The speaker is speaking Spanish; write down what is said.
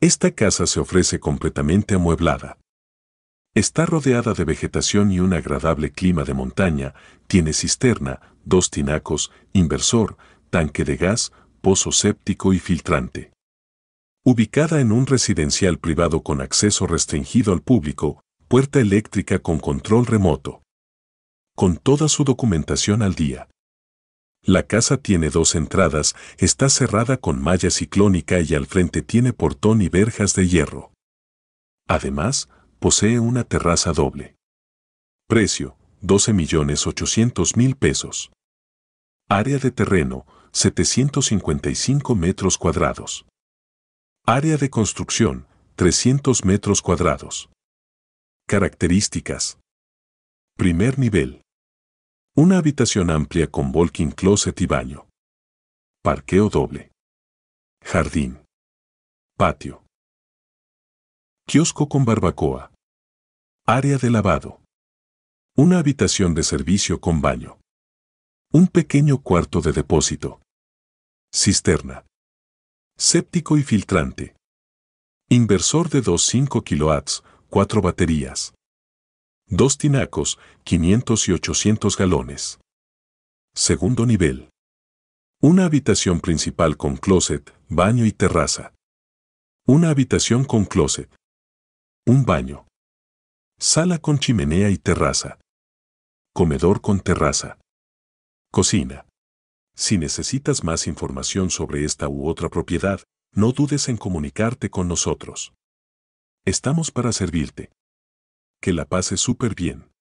Esta casa se ofrece completamente amueblada. Está rodeada de vegetación y un agradable clima de montaña, tiene cisterna, dos tinacos, inversor, tanque de gas, pozo séptico y filtrante. Ubicada en un residencial privado con acceso restringido al público, puerta eléctrica con control remoto. Con toda su documentación al día. La casa tiene dos entradas, está cerrada con malla ciclónica y al frente tiene portón y verjas de hierro. Además, posee una terraza doble. Precio, 12.800.000 pesos. Área de terreno, 755 metros cuadrados. Área de construcción, 300 metros cuadrados. Características. Primer nivel. Una habitación amplia con walking closet y baño. Parqueo doble. Jardín. Patio. Kiosco con barbacoa. Área de lavado. Una habitación de servicio con baño. Un pequeño cuarto de depósito. Cisterna. Séptico y filtrante. Inversor de 2.5 kW, 4 baterías. Dos tinacos, 500 y 800 galones. Segundo nivel. Una habitación principal con closet, baño y terraza. Una habitación con closet. Un baño. Sala con chimenea y terraza. Comedor con terraza. Cocina. Si necesitas más información sobre esta u otra propiedad, no dudes en comunicarte con nosotros. Estamos para servirte que la pase súper bien.